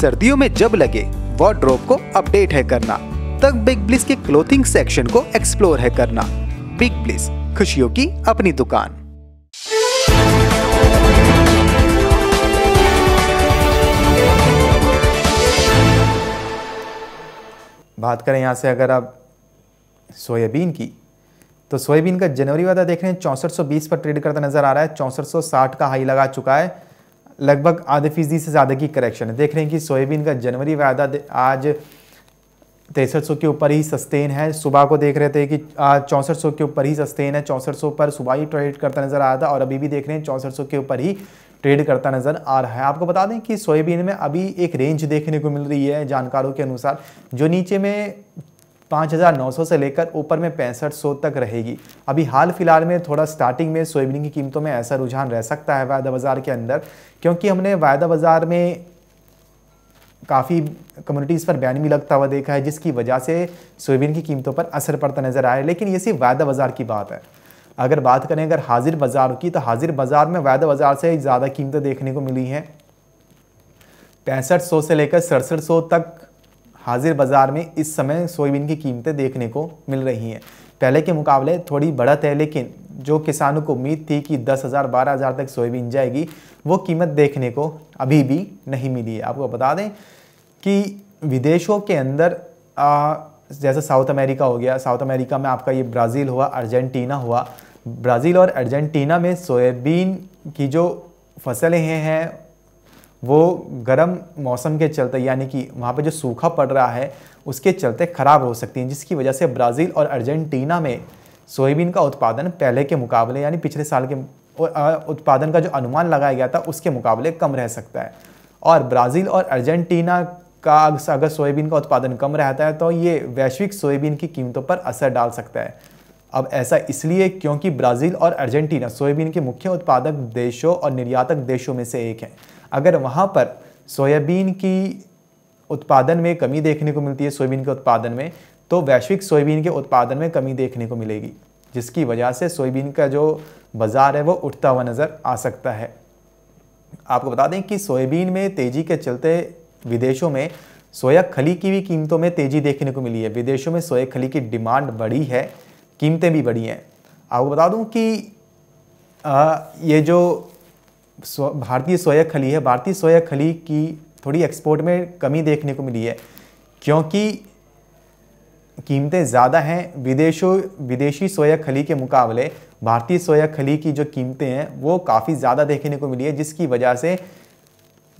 सर्दियों में जब लगे वार्ड्रोब को अपडेट है करना तब बिग ब्लिस के क्लोथिंग सेक्शन को एक्सप्लोर है करना बिग ब्लिस खुशियों की अपनी दुकान बात करें यहाँ से अगर आप सोयाबीन की तो सोयाबीन का जनवरी वादा देख रहे हैं चौंसठ पर ट्रेड करता नजर आ रहा है चौंसठ का हाई लगा चुका है लगभग आधे फीसदी से ज़्यादा की करेक्शन है देख रहे हैं कि सोयाबीन का जनवरी वायदा आज तिरसठ सौ के ऊपर ही सस्तेन है सुबह को देख रहे थे कि आज चौंसठ सौ के ऊपर ही सस्तेन है चौंसठ सौ पर सुबह ही ट्रेड करता नज़र आया था और अभी भी देख रहे हैं चौंसठ सौ के ऊपर ही ट्रेड करता नज़र आ रहा है आपको बता दें कि सोयाबीन में अभी एक रेंज देखने को मिल रही है जानकारों के अनुसार जो नीचे में 5,900 से लेकर ऊपर में पैंसठ सौ तक रहेगी अभी हाल फिलहाल में थोड़ा स्टार्टिंग में सोयाबीन की कीमतों में ऐसा रुझान रह सकता है वायदा बाज़ार के अंदर क्योंकि हमने वायदा बाज़ार में काफ़ी कम्युनिटीज़ पर बैन भी लगता हुआ देखा है जिसकी वजह से सोयाबीन की कीमतों पर असर पड़ता नज़र आया लेकिन ये सिर्फ वायदा बाज़ार की बात है अगर बात करें अगर हाजिर बाज़ार की तो हाजिर बाज़ार में वायदा बाज़ार से ज़्यादा कीमतें देखने को मिली हैं पैंसठ सौ से लेकर सड़सठ सौ तक हाजिर बाज़ार में इस समय सोयाबीन की कीमतें देखने को मिल रही हैं पहले के मुकाबले थोड़ी बढ़त है लेकिन जो किसानों को उम्मीद थी कि दस हज़ार बारह हज़ार तक सोयाबीन जाएगी वो कीमत देखने को अभी भी नहीं मिली है आपको बता दें कि विदेशों के अंदर आ, जैसे साउथ अमेरिका हो गया साउथ अमेरिका में आपका ये ब्राज़ील हुआ अर्जेंटीना हुआ ब्राज़ील और अर्जेंटीना में सोयाबीन की जो फसलें हैं वो गर्म मौसम के चलते यानी कि वहाँ पर जो सूखा पड़ रहा है उसके चलते ख़राब हो सकती हैं जिसकी वजह से ब्राज़ील और अर्जेंटीना में सोयाबीन का उत्पादन पहले के मुकाबले यानी पिछले साल के उत्पादन का जो अनुमान लगाया गया था उसके मुकाबले कम रह सकता है और ब्राज़ील और अर्जेंटीना का अगर सोयाबीन का उत्पादन कम रहता है तो ये वैश्विक सोयाबीन की कीमतों पर असर डाल सकता है अब ऐसा इसलिए क्योंकि ब्राज़ील और अर्जेंटीना सोयाबीन के मुख्य उत्पादक देशों और निर्यातक देशों में से एक है अगर वहाँ पर सोयाबीन की उत्पादन में कमी देखने को मिलती है सोयाबीन के उत्पादन में तो वैश्विक सोयाबीन के उत्पादन में कमी देखने को मिलेगी जिसकी वजह से सोयाबीन का जो बाज़ार है वो उठता हुआ नज़र आ सकता है आपको बता दें कि सोयाबीन में तेज़ी के चलते विदेशों में सोया खली की भी कीमतों में तेज़ी देखने को मिली है विदेशों में सोया खली की डिमांड बढ़ी है कीमतें भी बढ़ी हैं आपको बता दूं कि आ, ये जो भारतीय सोया खली है भारतीय सोया खली की थोड़ी एक्सपोर्ट में कमी देखने को मिली है क्योंकि कीमतें ज़्यादा हैं विदेशों विदेशी सोया खली के मुकाबले भारतीय सोया खली की जो कीमतें हैं वो काफ़ी ज़्यादा देखने को मिली है जिसकी वजह से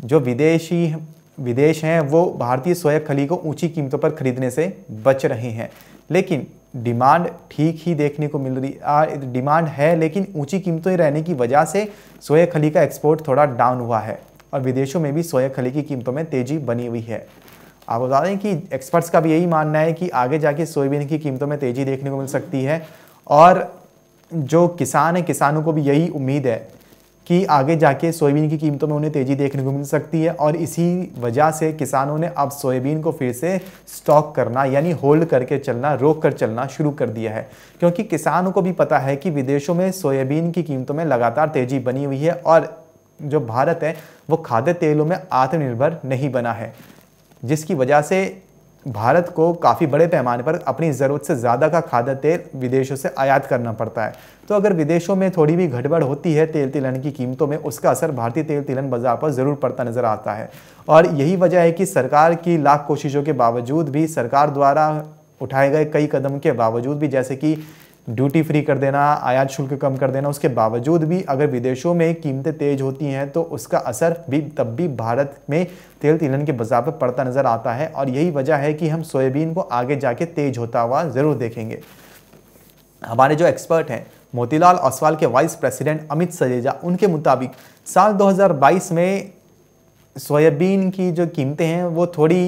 जो विदेशी विदेश हैं वो भारतीय सोया खली को ऊंची कीमतों पर खरीदने से बच रहे हैं लेकिन डिमांड ठीक ही देखने को मिल रही डिमांड है लेकिन ऊंची ही रहने की वजह से सोया खली का एक्सपोर्ट थोड़ा डाउन हुआ है और विदेशों में भी सोया खली की कीमतों में तेज़ी बनी हुई है आप बता दें कि एक्सपर्ट्स का भी यही मानना है कि आगे जाके सोयाबीन की कीमतों में तेज़ी देखने को मिल सकती है और जो किसान है किसानों को भी यही उम्मीद है कि आगे जाके सोयाबीन की कीमतों में उन्हें तेज़ी देखने को मिल सकती है और इसी वजह से किसानों ने अब सोयाबीन को फिर से स्टॉक करना यानी होल्ड करके चलना रोक कर चलना शुरू कर दिया है क्योंकि किसानों को भी पता है कि विदेशों में सोयाबीन की कीमतों में लगातार तेज़ी बनी हुई है और जो भारत है वो खाद्य तेलों में आत्मनिर्भर नहीं बना है जिसकी वजह से भारत को काफ़ी बड़े पैमाने पर अपनी ज़रूरत से ज़्यादा का खाद्य तेल विदेशों से आयात करना पड़ता है तो अगर विदेशों में थोड़ी भी घटबड़ होती है तेल तिलहन की कीमतों में उसका असर भारतीय तेल तिलहन बाजार पर ज़रूर पड़ता नज़र आता है और यही वजह है कि सरकार की लाख कोशिशों के बावजूद भी सरकार द्वारा उठाए गए कई कदम के बावजूद भी जैसे कि ड्यूटी फ्री कर देना आयात शुल्क कम कर देना उसके बावजूद भी अगर विदेशों में कीमतें तेज होती हैं तो उसका असर भी तब भी भारत में तेल तिलहन के बाजार पर पड़ता नज़र आता है और यही वजह है कि हम सोयाबीन को आगे जाके तेज होता हुआ ज़रूर देखेंगे हमारे जो एक्सपर्ट हैं मोतीलाल ओसवाल के वाइस प्रेसिडेंट अमित सजेजा उनके मुताबिक साल 2022 में सोयाबीन की जो कीमतें हैं वो थोड़ी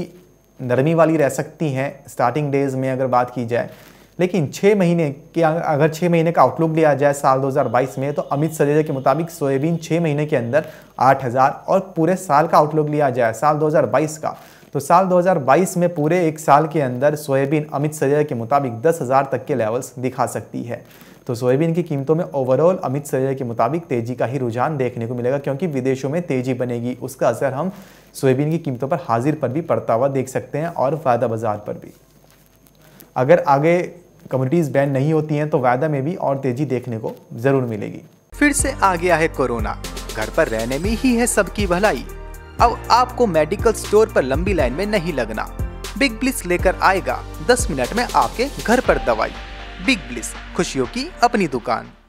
नरमी वाली रह सकती हैं स्टार्टिंग डेज़ में अगर बात की जाए लेकिन छः महीने के अं-, अगर छः महीने का आउटलुक लिया जाए साल 2022 में तो अमित सलेजा के मुताबिक सोयाबीन छः महीने के अंदर 8000 और पूरे साल का आउटलुक लिया जाए साल 2022 का तो साल 2022 में पूरे एक साल के अंदर सोयाबीन अमित सलेजा के मुताबिक 10,000 तक के लेवल्स दिखा सकती है तो सोयाबीन की कीमतों में ओवरऑल अमित सलेजा के मुताबिक तेजी का ही रुझान देखने को मिलेगा क्योंकि विदेशों में तेजी बनेगी उसका असर हम सोयाबीन की कीमतों पर हाजिर पर भी पड़ता हुआ देख सकते हैं और फायदा बाजार पर भी अगर आगे कम्युनिटीज़ बैन नहीं होती हैं तो वायदा में भी और तेज़ी देखने को ज़रूर मिलेगी फिर से आ गया है कोरोना घर पर रहने में ही है सबकी भलाई अब आपको मेडिकल स्टोर पर लंबी लाइन में नहीं लगना बिग ब्लिस लेकर आएगा दस मिनट में आपके घर पर दवाई बिग ब्लिस खुशियों की अपनी दुकान